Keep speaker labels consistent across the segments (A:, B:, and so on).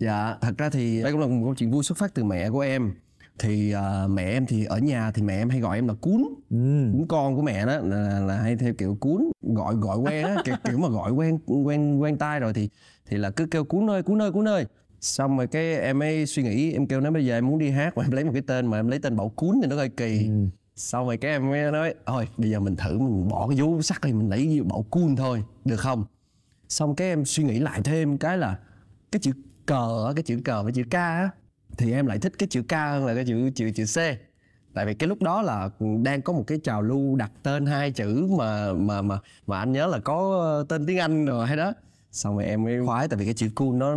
A: dạ thật ra thì đây cũng là một câu chuyện vui xuất phát từ mẹ của em thì uh, mẹ em thì ở nhà thì mẹ em hay gọi em là cún ừ. cún con của mẹ đó là, là hay theo kiểu cún gọi gọi quen á kiểu, kiểu mà gọi quen quen quen tai rồi thì thì là cứ kêu cún ơi cún ơi cún ơi xong rồi cái em ấy suy nghĩ em kêu nó bây giờ em muốn đi hát mà em lấy một cái tên mà em lấy tên bảo cún thì nó hơi kỳ ừ. xong rồi cái em ấy nói thôi bây giờ mình thử mình bỏ cái vú sắc đi mình lấy bảo cún thôi được không xong cái em suy nghĩ lại thêm cái là cái chữ cờ cái chữ cờ với chữ ca thì em lại thích cái chữ ca hơn là cái chữ chữ chữ c tại vì cái lúc đó là đang có một cái trào lưu đặt tên hai chữ mà mà mà mà anh nhớ là có tên tiếng anh rồi hay đó xong rồi em mới khoái tại vì cái chữ cu nó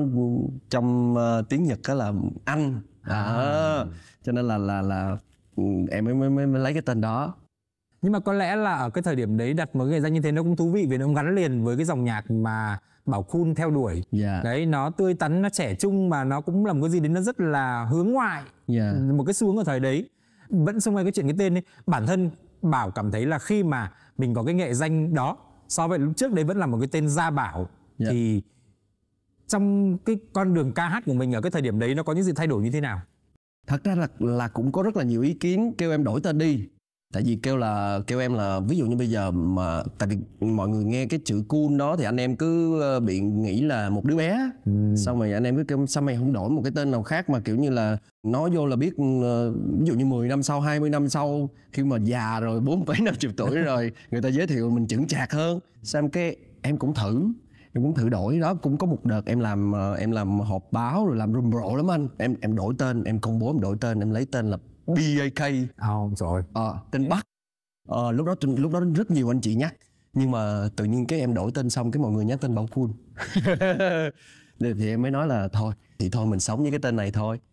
A: trong ờ, tiếng nhật đó là anh à. à. cho nên là là là ừ,
B: em mới mới mới lấy cái tên đó nhưng mà có lẽ là ở cái thời điểm đấy đặt một cái danh như thế nó cũng thú vị vì nó gắn liền với cái dòng nhạc mà bảo khun theo đuổi yeah. Dạ. đấy nó tươi tắn nó trẻ trung mà nó cũng làm cái gì đấy nó rất là hướng ngoại yeah. Dạ. một cái xu hướng ở thời đấy vẫn xung quanh cái chuyện cái tên ấy bản thân bảo cảm thấy là khi mà mình có cái nghệ danh đó so với lúc trước đấy vẫn là một cái tên gia bảo yeah. Dạ. thì trong cái con đường ca hát của mình ở cái thời điểm đấy nó có những gì thay đổi như thế nào
A: thật ra là là cũng có rất là nhiều ý kiến kêu em đổi tên đi tại vì kêu là kêu em là ví dụ như bây giờ mà tại vì mọi người nghe cái chữ cool đó thì anh em cứ ờ, bị nghĩ là một đứa bé ừ. xong rồi anh em cứ kêu sao mày không đổi một cái tên nào khác mà kiểu như là nói vô là biết ờ, ví dụ như 10 năm sau 20 năm sau khi mà già rồi bốn mấy năm chục tuổi rồi người ta giới thiệu mình chững chạc hơn xong cái em cũng thử em cũng thử đổi đó cũng có một đợt em làm ờ, em làm họp báo rồi làm rùm rộ lắm anh em em đổi tên em công bố em đổi tên em lấy tên là BAK không rồi ờ, tên Bắc ờ, lúc đó lúc đó rất nhiều anh chị nhắc nhưng mà tự nhiên cái em đổi tên xong cái mọi người nhắc tên Bảo Quân thì em mới nói là thôi thì thôi mình sống với cái tên này thôi